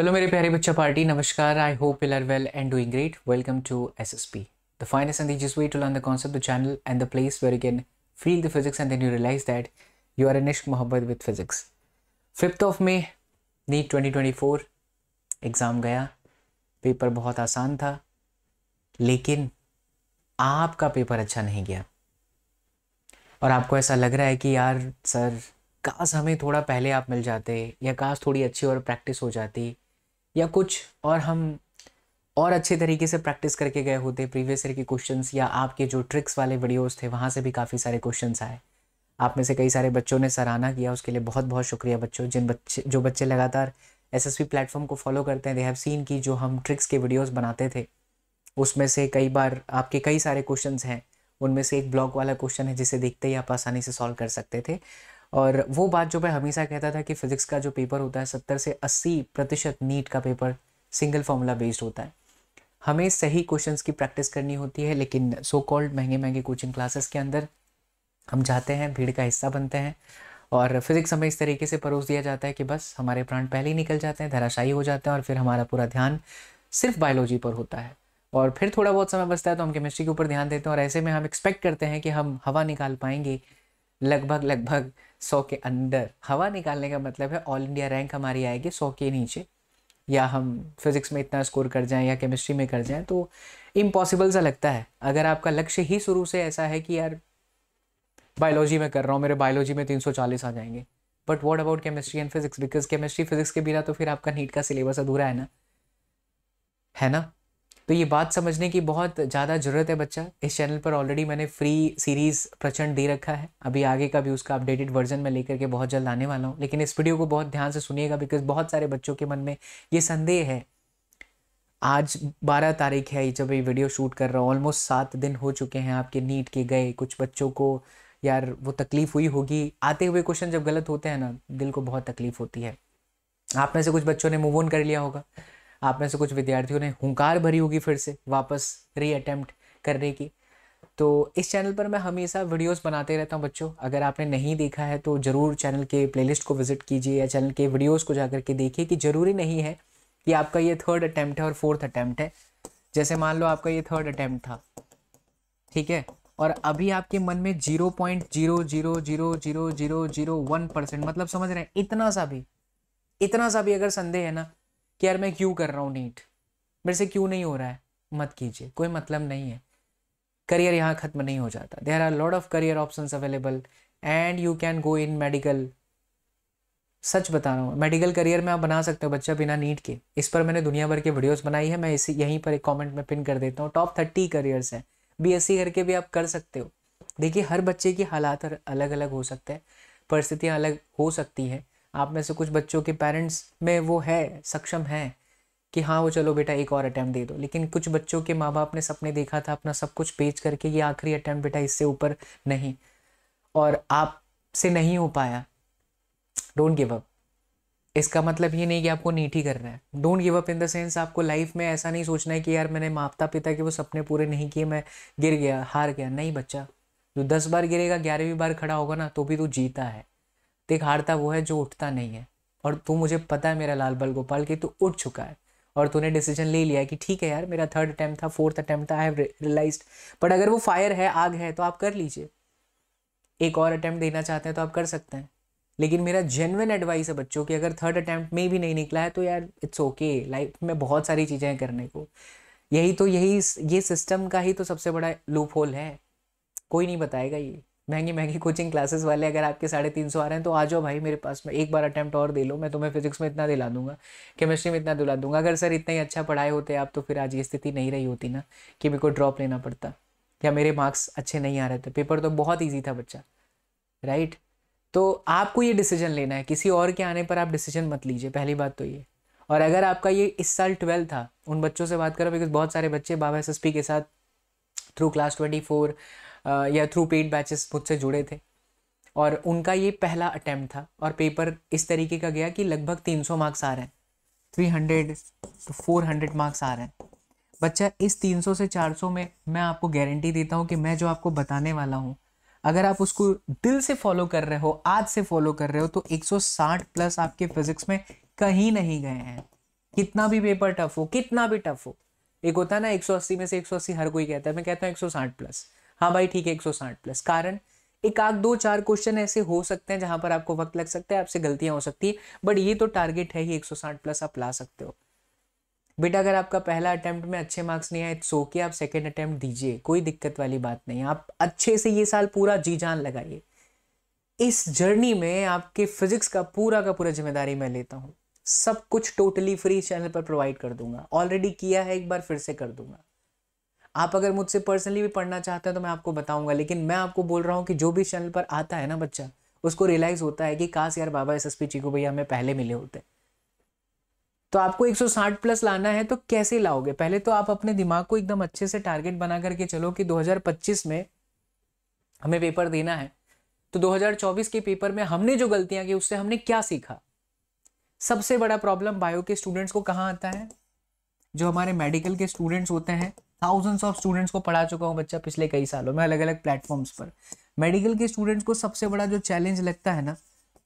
Hello मेरे प्यारे बच्चा पार्टी नमस्कार I hope you are well and doing great welcome to S S P the finest and this way to learn the concept the channel and the place where you can feel the physics and then you realize that you are अनिश्क मोहब्बत with physics fifth of May NEET twenty twenty four exam गया paper बहुत आसान था लेकिन आपका paper अच्छा नहीं गया और आपको ऐसा लग रहा है कि यार सर काश हमें थोड़ा पहले आप मिल जाते या काश थोड़ी अच्छी और प्रैक्टिस हो जाती या कुछ और हम और अच्छे तरीके से प्रैक्टिस करके गए होते प्रीवियस ईयर के क्वेश्चंस या आपके जो ट्रिक्स वाले वीडियोस थे वहाँ से भी काफ़ी सारे क्वेश्चंस आए आप में से कई सारे बच्चों ने सराहना किया उसके लिए बहुत बहुत शुक्रिया बच्चों जिन बच्चे जो बच्चे लगातार एस एस प्लेटफॉर्म को फॉलो करते हैं दे हैव सीन की जो हम ट्रिक्स के वीडियोज़ बनाते थे उसमें से कई बार आपके कई सारे क्वेश्चन हैं उनमें से एक ब्लॉक वाला क्वेश्चन है जिसे देखते ही आप आसानी से सॉल्व कर सकते थे और वो बात जो मैं हमेशा कहता था कि फिज़िक्स का जो पेपर होता है सत्तर से अस्सी प्रतिशत नीट का पेपर सिंगल फॉर्मूला बेस्ड होता है हमें सही क्वेश्चन की प्रैक्टिस करनी होती है लेकिन सो कॉल्ड महंगे महंगे कोचिंग क्लासेस के अंदर हम जाते हैं भीड़ का हिस्सा बनते हैं और फिज़िक्स हमें इस तरीके से परोस दिया जाता है कि बस हमारे प्राण पहले ही निकल जाते हैं धराशायी हो जाते हैं और फिर हमारा पूरा ध्यान सिर्फ बायोलॉजी पर होता है और फिर थोड़ा बहुत समय बचता है तो हम केमिस्ट्री के ऊपर ध्यान देते हैं और ऐसे में हम एक्सपेक्ट करते हैं कि हम हवा निकाल पाएंगे लगभग लगभग सौ के अंदर हवा निकालने का मतलब है ऑल इंडिया रैंक हमारी आएगी सौ के नीचे या हम फिज़िक्स में इतना स्कोर कर जाएं या केमिस्ट्री में कर जाएं तो इम्पॉसिबल सा लगता है अगर आपका लक्ष्य ही शुरू से ऐसा है कि यार बायोलॉजी में कर रहा हूँ मेरे बायोलॉजी में 340 आ जाएंगे but what about chemistry and physics because chemistry physics के बिना तो फिर आपका नीट का सिलेबस अधूरा है ना है ना तो ये बात समझने की बहुत ज़्यादा ज़रूरत है बच्चा इस चैनल पर ऑलरेडी मैंने फ्री सीरीज़ प्रचंड दे रखा है अभी आगे का भी उसका अपडेटेड वर्जन में लेकर के बहुत जल्द आने वाला हूँ लेकिन इस वीडियो को बहुत ध्यान से सुनिएगा बिकॉज बहुत सारे बच्चों के मन में ये संदेह है आज 12 तारीख है जब ये वीडियो शूट कर रहा हूँ ऑलमोस्ट सात दिन हो चुके हैं आपके नीट के गए कुछ बच्चों को यार वो तकलीफ़ हुई होगी आते हुए क्वेश्चन जब गलत होते हैं ना दिल को बहुत तकलीफ़ होती है आप में से कुछ बच्चों ने मूव ऑन कर लिया होगा आप में से कुछ विद्यार्थियों ने हुंकार भरी होगी फिर से वापस री अटैम्प्ट करने की तो इस चैनल पर मैं हमेशा वीडियोस बनाते रहता हूँ बच्चों अगर आपने नहीं देखा है तो ज़रूर चैनल के प्लेलिस्ट को विजिट कीजिए या चैनल के वीडियोस को जाकर के देखिए कि ज़रूरी नहीं है कि आपका ये थर्ड अटैम्प्ट है और फोर्थ अटैम्प्ट है जैसे मान लो आपका ये थर्ड अटैम्प्ट था ठीक है और अभी आपके मन में zero point zero zero zero zero zero zero one percent मतलब समझ रहे हैं इतना सा भी इतना सा भी अगर संदेह है ना कि यार मैं क्यों कर रहा हूँ नीट मेरे से क्यों नहीं हो रहा है मत कीजिए कोई मतलब नहीं है करियर यहाँ ख़त्म नहीं हो जाता there are lot of career option available and you can go in medical सच बता रहा हूँ मेडिकल करियर में आप बना सकते हो बच्चा बिना नीट के इस पर मैंने दुनिया भर के वीडियोस बनाई है मैं इसी यहीं पर एक कमेंट में पिन कर देता हूँ टॉप थर्टी करियर्स हैं बीएससी करके भी आप कर सकते हो देखिए हर बच्चे की हालात अलग अलग हो सकते हैं परिस्थितियाँ अलग हो सकती हैं आप में से कुछ बच्चों के पेरेंट्स में वो है सक्षम है कि हाँ वो चलो बेटा एक और अटैम्प्ट दे दो लेकिन कुछ बच्चों के माँ बाप ने सपने देखा था अपना सब कुछ पेज करके ये आखिरी अटैम्प्ट बेटा इससे ऊपर नहीं और आप से नहीं हो पाया डोंट गिव अप इसका मतलब ये नहीं कि आपको नीट ही करना है don't give up in the sense आपको लाइफ में ऐसा नहीं सोचना है कि यार मैंने माता पिता के वो सपने पूरे नहीं किए मैं गिर गया हार गया नहीं बच्चा जो दस बार गिरेगा ग्यारहवीं बार खड़ा होगा ना तो भी तू तो जीता है देख हारता वो है जो उठता नहीं है और तू मुझे पता है मेरा लाल बल गोपाल कि तू उठ चुका है और तूने डिसीजन ले लिया कि ठीक है यार मेरा थर्ड अटैम्प्ट था फोर्थ अटैम्प्ट था आई हैव रियलाइज बट अगर वो फायर है आग है तो आप कर लीजिए एक और अटैम्प्ट देना चाहते हैं तो आप कर सकते हैं लेकिन मेरा जेनवन एडवाइस है बच्चों की अगर थर्ड अटैम्प्ट में भी नहीं निकला है तो यार इट्स ओके लाइफ में बहुत सारी चीज़ें हैं करने को यही तो यही ये सिस्टम का ही तो सबसे बड़ा लूप होल है कोई नहीं बताएगा ये महंगी महंगी कोचिंग क्लासेस वाले अगर आपके साढ़े तीन सौ आ रहे हैं तो आ जाओ भाई मेरे पास में एक बार अटैम्प्ट और दे लो मैं तुम्हें फिजिक्स में इतना दिला दूंगा केमिस्ट्री में इतना दिला दूंगा अगर सर इतना ही अच्छा पढ़ाए होते आप तो फिर आज ये स्थिति नहीं रही होती ना कि मेरे को ड्रॉप लेना पड़ता या मेरे मार्क्स अच्छे नहीं आ रहे थे पेपर तो बहुत ईजी था बच्चा राइट तो आपको ये डिसीजन लेना है किसी और के आने पर आप डिसीजन मत लीजिए पहली बात तो ये और अगर आपका ये इस साल ट्वेल्थ था उन बच्चों से बात करो बिकॉज बहुत सारे बच्चे बाबा एस के साथ थ्रू क्लास ट्वेंटी फोर या थ्रू पेड बैचेस मुझसे जुड़े थे और उनका ये पहला अटैम्प्ट था और पेपर इस तरीके का गया कि लगभग तीन सौ मार्क्स आ रहे हैं three hundred to four hundred marks आ रहे हैं बच्चा इस तीन सौ से चार सौ में मैं आपको गारंटी देता हूँ कि मैं जो आपको बताने वाला हूँ अगर आप उसको दिल से फॉलो कर रहे हो आज से फॉलो कर रहे हो तो 160 प्लस आपके फिजिक्स में कहीं नहीं गए हैं कितना भी पेपर टफ हो कितना भी टफ हो एक होता है ना 180 में से 180 हर कोई कहता है मैं कहता हूँ 160 प्लस हाँ भाई ठीक है एक सौ साठ प्लस कारण एक आध दो चार क्वेश्चन ऐसे हो सकते हैं जहां पर आपको वक्त लग सकता है आपसे गलतियां हो सकती है बट ये तो टारगेट है ही 160 प्लस आप ला सकते हो बेटा अगर आपका पहला अटैम्प्ट में अच्छे मार्क्स नहीं आए सो के आप सेकेंड अटैम्प्ट दीजिए कोई दिक्कत वाली बात नहीं आप अच्छे से ये साल पूरा जी जान लगाइए इस जर्नी में आपके फिजिक्स का पूरा का पूरा जिम्मेदारी मैं लेता हूँ सब कुछ टोटली फ्री चैनल पर प्रोवाइड कर दूंगा ऑलरेडी किया है एक बार फिर से कर दूंगा आप अगर मुझसे पर्सनली भी पढ़ना चाहते हैं तो मैं आपको बताऊंगा लेकिन मैं आपको बोल रहा हूँ कि जो भी चैनल पर आता है ना बच्चा उसको रियलाइज़ होता है कि काश यार बाबा एस एस पी चीकू भैया हमें पहले मिले होते तो आपको 160 प्लस लाना है तो कैसे लाओगे पहले तो आप अपने दिमाग को एकदम अच्छे से टारगेट बना करके चलो कि 2025 में हमें पेपर देना है तो 2024 के पेपर में हमने जो गलतियां की उससे हमने क्या सीखा सबसे बड़ा प्रॉब्लम बायो के स्टूडेंट्स को कहाँ आता है जो हमारे मेडिकल के स्टूडेंट्स होते हैं थाउजेंड्स ऑफ स्टूडेंट्स को पढ़ा चुका हूँ बच्चा पिछले कई सालों में अलग अलग प्लेटफॉर्म्स पर मेडिकल के स्टूडेंट्स को सबसे बड़ा जो चैलेंज लगता है ना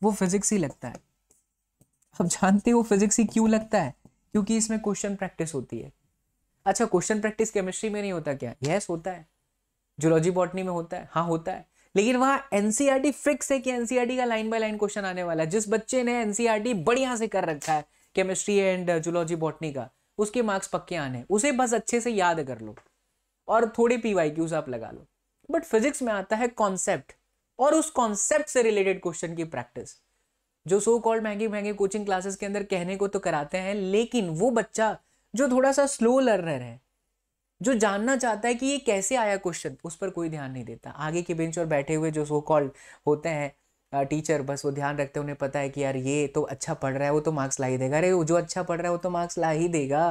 वो फिजिक्स ही लगता है अब जानते हो फिजिक्स ही क्यों लगता है क्योंकि इसमें क्वेश्चन प्रैक्टिस होती है अच्छा क्वेश्चन प्रैक्टिस केमिस्ट्री में नहीं होता क्या यस होता है जूलॉजी बॉटनी में होता है हाँ होता है लेकिन वहाँ एनसीईआरटी फिक्स e है कि एनसीईआरटी e का लाइन बाय लाइन क्वेश्चन आने वाला है जिस बच्चे ने एनसीईआरटी e बढ़िया से कर रखा है केमिस्ट्री एंड जूलॉजी बॉटनी का उसके मार्क्स पक्के आने उसे बस अच्छे से याद कर लो और थोड़े पी वाई क्यूज आप लगा लो बट फिजिक्स में आता है कॉन्सेप्ट और उस कॉन्सेप्ट से रिलेटेड क्वेश्चन की प्रैक्टिस जो सो कॉल्ड महंगे महंगे कोचिंग क्लासेस के अंदर कहने को तो कराते हैं लेकिन वो बच्चा जो थोड़ा सा स्लो लर्नर है जो जानना चाहता है कि ये कैसे आया क्वेश्चन उस पर कोई ध्यान नहीं देता आगे के बेंच पर बैठे हुए जो सो कॉल्ड होते हैं टीचर बस वो ध्यान रखते उन्हें पता है कि यार ये तो अच्छा पढ़ रहा है वो तो मार्क्स ला ही देगा अरे जो अच्छा पढ़ रहा है वो तो मार्क्स ला ही देगा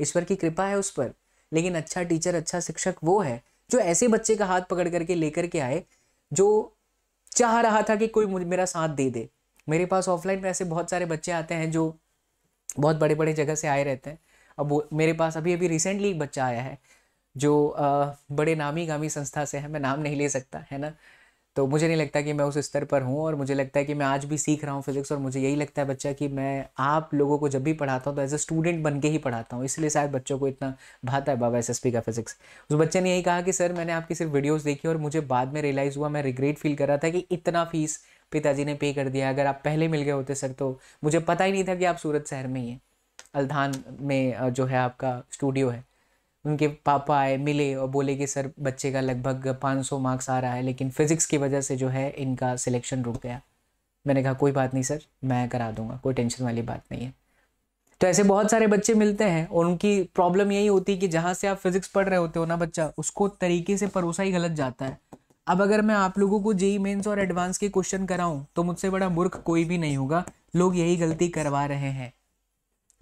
ईश्वर की कृपा है उस पर लेकिन अच्छा टीचर अच्छा शिक्षक वो है जो ऐसे बच्चे का हाथ पकड़ करके लेकर के आए जो चाह रहा था कि कोई मेरा साथ दे दे मेरे पास ऑफलाइन में ऐसे बहुत सारे बच्चे आते हैं जो बहुत बड़े बड़े जगह से आए रहते हैं अब मेरे पास अभी अभी रिसेंटली एक बच्चा आया है जो आ, बड़े नामी गामी संस्था से है मैं नाम नहीं ले सकता है ना तो मुझे नहीं लगता कि मैं उस स्तर पर हूँ और मुझे लगता है कि मैं आज भी सीख रहा हूँ फिजिक्स और मुझे यही लगता है बच्चा कि मैं आप लोगों को जब भी पढ़ाता हूँ तो एज ए स्टूडेंट बन के ही पढ़ाता हूँ इसलिए शायद बच्चों को इतना भाता है बाबा एस का फिजिक्स उस बच्चे ने यही कहा कि सर मैंने आपकी सिर्फ वीडियोज़ देखी और मुझे बाद में रियलाइज़ हुआ मैं रिग्रेट फील कर रहा था कि इतना फीस पिताजी ने पे कर दिया अगर आप पहले मिल गए होते सर तो मुझे पता ही नहीं था कि आप सूरत शहर में ही हैं अल्धान में जो है आपका स्टूडियो है उनके पापा आए मिले और बोले कि सर बच्चे का लगभग 500 मार्क्स आ रहा है लेकिन फिज़िक्स की वजह से जो है इनका सिलेक्शन रुक गया मैंने कहा कोई बात नहीं सर मैं करा दूंगा कोई टेंशन वाली बात नहीं है तो ऐसे बहुत सारे बच्चे मिलते हैं और उनकी प्रॉब्लम यही होती है कि जहाँ से आप फिज़िक्स पढ़ रहे होते हो ना बच्चा उसको तरीके से परोसा ही गलत जाता है अब अगर मैं आप लोगों को जेई मेन्स और एडवांस के क्वेश्चन कराऊं तो मुझसे बड़ा मूर्ख कोई भी नहीं होगा लोग यही गलती करवा रहे हैं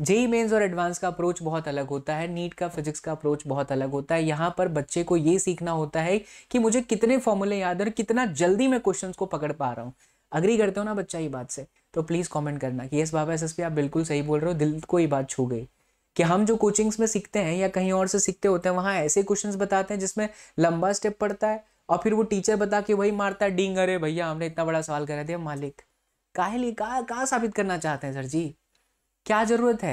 जेई मेन्स और एडवांस का अप्रोच बहुत अलग होता है नीट का फिजिक्स का अप्रोच बहुत अलग होता है यहाँ पर बच्चे को ये सीखना होता है कि मुझे कितने फॉर्मूले याद है और कितना जल्दी मैं क्वेश्चन को पकड़ पा रहा हूँ अग्री करते हो ना बच्चा ये बात से तो प्लीज़ कॉमेंट करना कि यस बाबा एस आप बिल्कुल सही बोल रहे हो दिल को ये बात छू गई कि हम जो कोचिंग्स में सीखते हैं या कहीं और से सीखते होते हैं वहाँ ऐसे क्वेश्चन बताते हैं जिसमें लंबा स्टेप पड़ता है और फिर वो टीचर बता के वही मारता है डिंग अरे भैया हमने इतना बड़ा सवाल करा दिया मालिक काहे लिए कहा साबित करना चाहते हैं सर जी क्या ज़रूरत है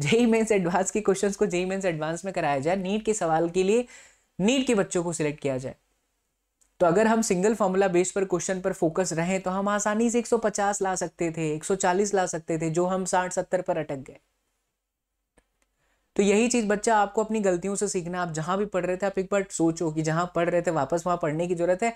जेई मेन्स एडवांस के क्वेश्चंस को जेई मेन्स एडवांस में कराया जाए नीट के सवाल के लिए नीट के बच्चों को सिलेक्ट किया जाए तो अगर हम सिंगल फॉर्मूला बेस पर क्वेश्चन पर फोकस रहें तो हम आसानी से 150 ला सकते थे 140 ला सकते थे जो हम 60 70 पर अटक गए तो यही चीज़ बच्चा आपको अपनी गलतियों से सीखना आप जहाँ भी पढ़ रहे थे आप एक बार सोचो कि जहां पढ़ रहे थे वापस वहाँ पढ़ने की ज़रूरत है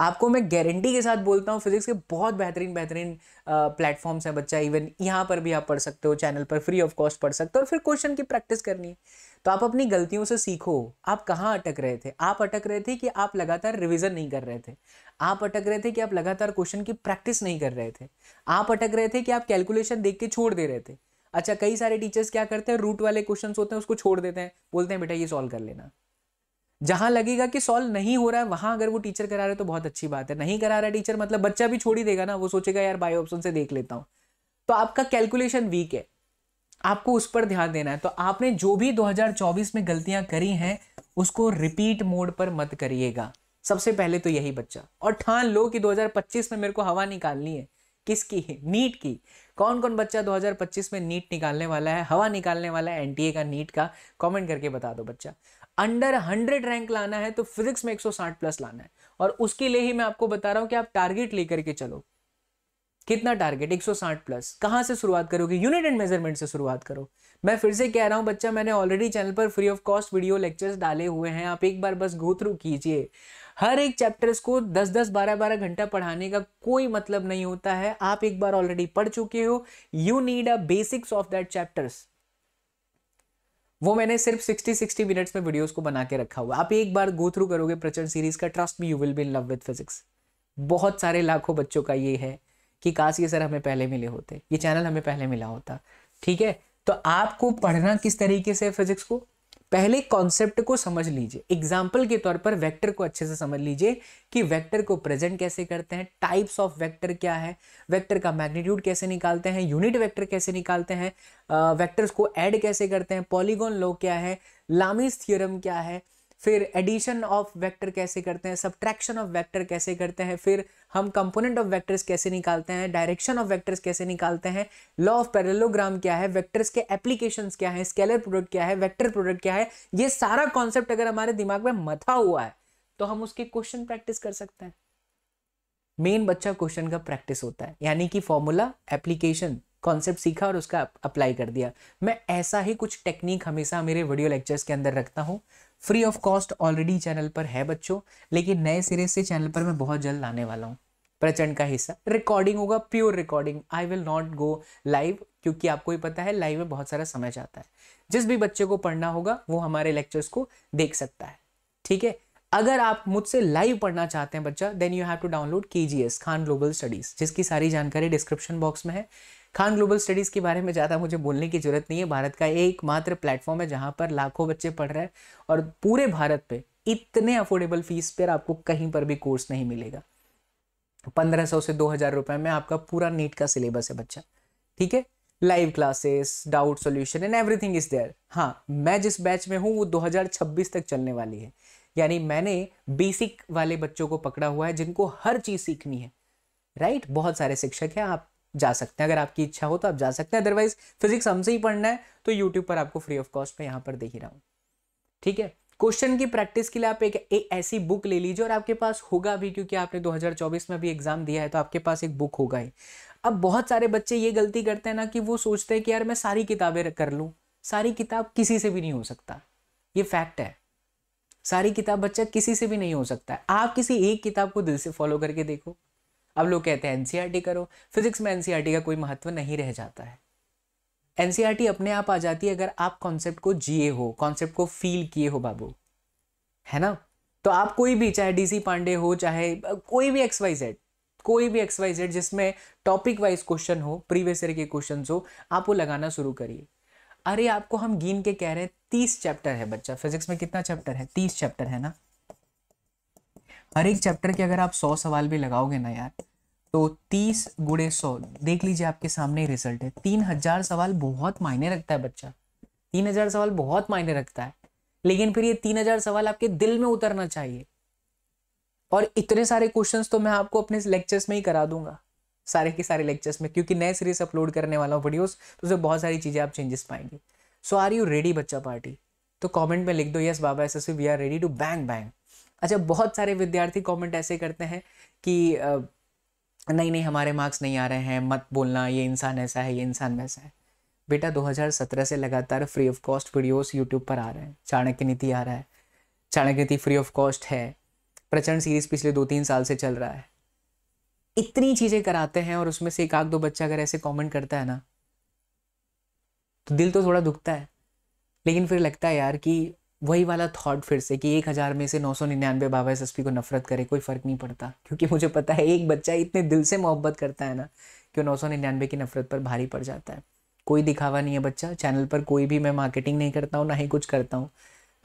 आपको मैं गारंटी के साथ बोलता हूँ फिजिक्स के बहुत बेहतरीन बेहतरीन प्लेटफॉर्म्स हैं बच्चा इवन यहाँ पर भी आप पढ़ सकते हो चैनल पर फ्री ऑफ कॉस्ट पढ़ सकते हो और फिर क्वेश्चन की प्रैक्टिस करनी है तो आप अपनी गलतियों से सीखो आप कहाँ अटक रहे थे आप अटक रहे थे कि आप लगातार रिविज़न नहीं कर रहे थे आप अटक रहे थे कि आप लगातार क्वेश्चन की प्रैक्टिस नहीं कर रहे थे आप अटक रहे थे कि आप कैलकुलेशन देख के छोड़ दे रहे थे अच्छा कई सारे टीचर्स क्या करते हैं रूट वाले क्वेश्चन होते हैं उसको छोड़ देते हैं बोलते हैं बेटा ये सॉल्व कर लेना जहां लगेगा कि सॉल्व नहीं हो रहा है वहां अगर वो टीचर करा रहे तो बहुत अच्छी बात है नहीं करा रहा टीचर मतलब बच्चा भी छोड़ ही देगा ना वो सोचेगा यार बायो ऑप्शन से देख लेता हूँ तो आपका कैलकुलेशन वीक है आपको उस पर ध्यान देना है तो आपने जो भी 2024 में गलतियां करी हैं उसको रिपीट मोड पर मत करिएगा सबसे पहले तो यही बच्चा और ठान लो कि 2025 में मेरे को हवा निकालनी है किसकी नीट की कौन कौन बच्चा 2025 में नीट निकालने वाला है हवा निकालने वाला है एनटीए का नीट का कमेंट करके बता दो बच्चा अंडर 100 रैंक लाना है तो फिजिक्स में 160 प्लस लाना है और उसके लिए ही मैं आपको बता रहा हूं कि आप टारगेट लेकर के चलो कितना टारगेट 160 प्लस कहां से शुरुआत करोगे यूनिट एंड मेजरमेंट से शुरुआत करो मैं फिर से कह रहा हूं बच्चा मैंने ऑलरेडी चैनल पर free of cost video lectures डाले हुए हैं आप एक बार बस गो थ्रू कीजिए हर एक चैप्टर्स को 10-10, 12-12 घंटा पढ़ाने का कोई मतलब नहीं होता है आप एक बार ऑलरेडी पढ़ चुके हो you need a basics of that chapters वो मैंने सिर्फ 60 60 मिनट्स में वीडियोस को बना के रखा हुआ आप एक बार गो थ्रू करोगे प्रचंड सीरीज का trust me you will be in love with physics बहुत सारे लाखों बच्चों का ये है कि काश ये सर हमें पहले मिले होते ये चैनल हमें पहले मिला होता ठीक है तो आपको पढ़ना किस तरीके से फिजिक्स को पहले कॉन्सेप्ट को समझ लीजिए एग्जाम्पल के तौर पर वेक्टर को अच्छे से समझ लीजिए कि वेक्टर को प्रेजेंट कैसे करते हैं टाइप्स ऑफ वेक्टर क्या है वेक्टर का मैग्नीट्यूड कैसे निकालते हैं यूनिट वेक्टर कैसे निकालते हैं वेक्टर्स को ऐड कैसे करते हैं पॉलीगोन लॉ क्या है लामिस थ्योरम क्या है फिर एडिशन ऑफ वेक्टर कैसे करते हैं सब्ट्रैक्शन ऑफ वेक्टर कैसे करते हैं फिर हम कंपोनेंट ऑफ वेक्टर्स कैसे निकालते हैं डायरेक्शन ऑफ वेक्टर्स कैसे निकालते हैं लॉ ऑफ पैरेलोग्राम क्या है वेक्टर्स के एप्लीकेशंस क्या है स्केलर प्रोडक्ट क्या है वेक्टर प्रोडक्ट क्या है ये सारा कॉन्सेप्ट अगर हमारे दिमाग में मथा हुआ है तो हम उसके क्वेश्चन प्रैक्टिस कर सकते हैं मेन बच्चा क्वेश्चन का प्रैक्टिस होता है यानी कि फॉर्मूला एप्लीकेशन कॉन्सेप्ट सीखा और उसका अप्लाई कर दिया मैं ऐसा ही कुछ टेक्निक हमेशा मेरे वीडियो लेक्चर्स के अंदर रखता हूँ free of cost already channel पर है बच्चों लेकिन नए सिरे से चैनल पर मैं बहुत जल्द आने वाला हूँ प्रचंड का हिस्सा रिकॉर्डिंग होगा pure recording I will not go live क्योंकि आपको ही पता है लाइव में बहुत सारा समय जाता है जिस भी बच्चे को पढ़ना होगा वो हमारे लेक्चर्स को देख सकता है ठीक है अगर आप मुझसे लाइव पढ़ना चाहते हैं बच्चा then you have to download K G S Khan global studies जिसकी सारी जानकारी डिस्क्रिप्शन बॉक्स में है खान ग्लोबल स्टडीज़ के बारे में ज़्यादा मुझे बोलने की ज़रूरत नहीं है भारत का एकमात्र प्लेटफॉर्म है जहाँ पर लाखों बच्चे पढ़ रहे हैं और पूरे भारत पे इतने अफोर्डेबल फीस पर आपको कहीं पर भी कोर्स नहीं मिलेगा पंद्रह सौ से दो हज़ार में आपका पूरा नीट का सिलेबस है बच्चा ठीक है live classes doubt solution and everything is there हाँ मैं जिस बैच में हूँ वो 2026 तक चलने वाली है यानी मैंने बेसिक वाले बच्चों को पकड़ा हुआ है जिनको हर चीज़ सीखनी है राइट बहुत सारे शिक्षक हैं आप जा सकते हैं अगर आपकी इच्छा हो तो आप जा सकते हैं अदरवाइज फिजिक्स हमसे ही पढ़ना है तो यूट्यूब पर आपको फ्री ऑफ कॉस्ट में यहाँ पर दे ही रहा हूँ ठीक है क्वेश्चन की प्रैक्टिस के लिए आप एक ऐसी बुक ले लीजिए और आपके पास होगा भी क्योंकि आपने 2024 में भी एग्जाम दिया है तो आपके पास एक बुक होगा ही अब बहुत सारे बच्चे ये गलती करते हैं ना कि वो सोचते हैं कि यार मैं सारी किताबें कर लूँ सारी किताब किसी से भी नहीं हो सकता ये फैक्ट है सारी किताब बच्चा किसी से भी नहीं हो सकता आप किसी एक किताब को दिल से फॉलो करके देखो अब लोग कहते हैं एन e करो फिजिक्स में एन e का कोई महत्व नहीं रह जाता है एन e अपने आप आ जाती है अगर आप कॉन्सेप्ट को जिए हो कॉन्सेप्ट को फील किए हो बाबू है ना तो आप कोई भी चाहे डीसी पांडे हो चाहे कोई भी एक्स वाई जेड कोई भी एक्स वाई जेड जिसमें टॉपिक वाइज क्वेश्चन हो प्रीवियस ईयर के क्वेश्चन हो आप वो लगाना शुरू करिए अरे आपको हम गिन के कह रहे हैं तीस चैप्टर है बच्चा फिजिक्स में कितना चैप्टर है तीस चैप्टर है ना हर एक चैप्टर के अगर आप सौ सवाल भी लगाओगे ना यार तो तीस गुड़े सौ देख लीजिए आपके सामने रिजल्ट है तीन हजार सवाल बहुत मायने रखता है बच्चा तीन हजार सवाल बहुत मायने रखता है लेकिन फिर ये तीन हजार सवाल आपके दिल में उतरना चाहिए और इतने सारे क्वेश्चंस तो मैं आपको अपने लेक्चर्स में ही करा दूंगा सारे के सारे लेक्चर्स में क्योंकि नए सीरीज अपलोड करने वाला हूँ वीडियोस तो उसमें बहुत सारी चीज़ें आप चेंजेस पाएंगे सो आर यू रेडी बच्चा पार्टी तो कमेंट में लिख दो यस बाबा as we are ready to bang bang अच्छा बहुत सारे विद्यार्थी कमेंट ऐसे करते हैं कि नहीं नहीं हमारे मार्क्स नहीं आ रहे हैं मत बोलना ये इंसान ऐसा है ये इंसान वैसा है बेटा 2017 से लगातार free of cost videos YouTube पर आ रहे हैं चाणक्य नीति आ रहा है चाणक्य नीति फ्री ऑफ कॉस्ट है प्रचंड सीरीज पिछले दो तीन साल से चल रहा है इतनी चीज़ें कराते हैं और उसमें से एक आध दो बच्चा अगर ऐसे कॉमेंट करता है ना तो दिल तो थोड़ा दुखता है लेकिन फिर लगता है यार कि वही वाला थॉट फिर से कि एक हज़ार में से नौ सौ निन्यानवे बाबा एस को नफरत करे कोई फ़र्क नहीं पड़ता क्योंकि मुझे पता है एक बच्चा इतने दिल से मोहब्बत करता है ना कि नौ सौ निन्यानवे की नफरत पर भारी पड़ जाता है कोई दिखावा नहीं है बच्चा चैनल पर कोई भी मैं मार्केटिंग नहीं करता हूँ ना ही कुछ करता हूँ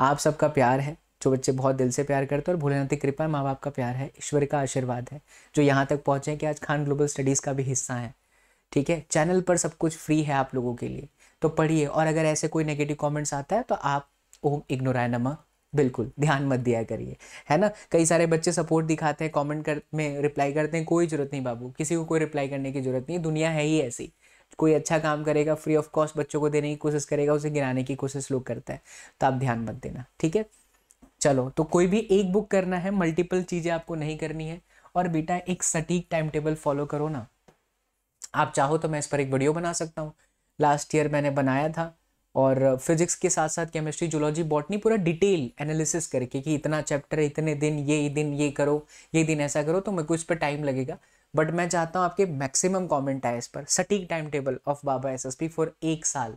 आप सबका प्यार है जो बच्चे बहुत दिल से प्यार करते हैं और भोलेनाथ की कृपा माँ बाप का प्यार है ईश्वर का आशीर्वाद है जो यहाँ तक पहुँचे हैं कि आज खान ग्लोबल स्टडीज़ का भी हिस्सा है ठीक है चैनल पर सब कुछ फ्री है आप लोगों के लिए तो पढ़िए और अगर ऐसे कोई नेगेटिव कमेंट्स आता है तो आप ओम इग्नोराय बिल्कुल ध्यान मत दिया करिए है ना कई सारे बच्चे सपोर्ट दिखाते हैं कमेंट कर में रिप्लाई करते हैं कोई ज़रूरत नहीं बाबू किसी को कोई रिप्लाई करने की ज़रूरत नहीं दुनिया है ही ऐसी कोई अच्छा काम करेगा फ्री ऑफ कॉस्ट बच्चों को देने की कोशिश करेगा उसे गिराने की कोशिश लोग करते हैं तो आप ध्यान मत देना ठीक है चलो तो कोई भी एक बुक करना है मल्टीपल चीज़ें आपको नहीं करनी है और बेटा एक सटीक टाइम टेबल फॉलो करो ना आप चाहो तो मैं इस पर एक वीडियो बना सकता हूँ लास्ट ईयर मैंने बनाया था और फिजिक्स के साथ साथ केमिस्ट्री जोलॉजी बॉटनी पूरा डिटेल एनालिसिस करके कि इतना चैप्टर है इतने दिन ये दिन ये करो ये दिन ऐसा करो तो मेरे को इस पर टाइम लगेगा बट मैं चाहता हूँ आपके मैक्सिमम कमेंट आए इस पर सटीक टाइम टेबल ऑफ बाबा एसएसपी फॉर एक साल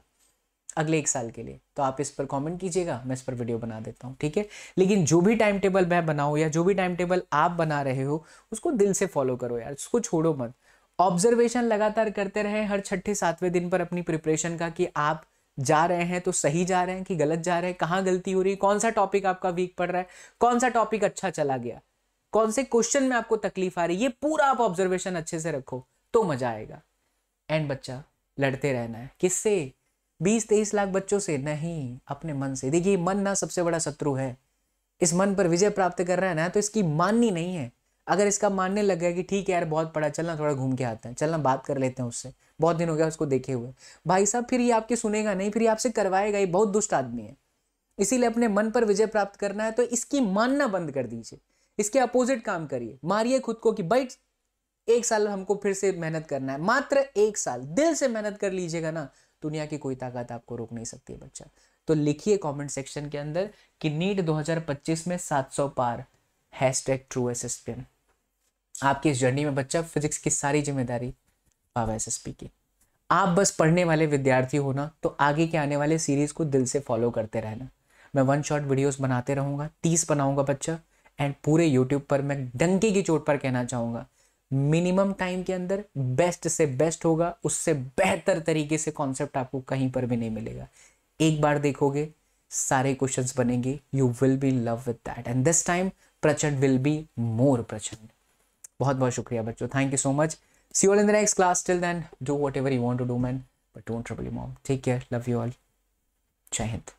अगले एक साल के लिए तो आप इस पर कमेंट कीजिएगा मैं इस पर वीडियो बना देता हूँ ठीक है लेकिन जो भी टाइम टेबल मैं बनाऊँ या जो भी टाइम टेबल आप बना रहे हो उसको दिल से फॉलो करो यार उसको छोड़ो मत ऑब्जर्वेशन लगातार करते रहे हर छठे सातवें दिन पर अपनी प्रिपरेशन का कि आप जा रहे हैं तो सही जा रहे हैं कि गलत जा रहे हैं कहाँ गलती हो रही है कौन सा टॉपिक आपका वीक पड़ रहा है कौन सा टॉपिक अच्छा चला गया कौन से क्वेश्चन में आपको तकलीफ आ रही है ये पूरा आप ऑब्जर्वेशन अच्छे से रखो तो मजा आएगा एंड बच्चा लड़ते रहना है किससे बीस तेईस लाख बच्चों से नहीं अपने मन से देखिए मन ना सबसे बड़ा शत्रु है इस मन पर विजय प्राप्त कर रहा है ना तो इसकी माननी नहीं है अगर इसका मानने लग गया कि ठीक है यार बहुत पढ़ा चलना थोड़ा घूम के आते हैं चलना बात कर लेते हैं उससे बहुत दिन हो गया उसको देखे हुए भाई साहब फिर ये आपके सुनेगा नहीं फिर ये आपसे करवाएगा ये बहुत दुष्ट आदमी है इसीलिए अपने मन पर विजय प्राप्त करना है तो इसकी मानना बंद कर दीजिए इसके अपोजिट काम करिए मारिए खुद को कि भाई एक साल हमको फिर से मेहनत करना है मात्र एक साल दिल से मेहनत कर लीजिएगा ना दुनिया की कोई ताकत आपको रोक नहीं सकती है बच्चा तो लिखिए कमेंट सेक्शन के अंदर कि नीट 2025 में 700 पार हैश टैग ट्रू एसिस्टेंट आपकी इस जर्नी में बच्चा फिजिक्स की सारी जिम्मेदारी भाव एस एस पी की आप बस पढ़ने वाले विद्यार्थी हो ना तो आगे के आने वाले सीरीज़ को दिल से फॉलो करते रहना मैं वन शॉट वीडियोस बनाते रहूंगा तीस बनाऊंगा बच्चा एंड पूरे यूट्यूब पर मैं डंके की चोट पर कहना चाहूंगा मिनिमम टाइम के अंदर बेस्ट से बेस्ट होगा उससे बेहतर तरीके से कॉन्सेप्ट आपको कहीं पर भी नहीं मिलेगा एक बार देखोगे सारे क्वेश्चंस बनेंगे you will be love with that and this time Prachand will be more Prachand बहुत बहुत शुक्रिया बच्चों thank you so much See you all in the next class. Till then, do whatever you want to do, man. But don't trouble your mom. Take care. Love you all. Jai Hind.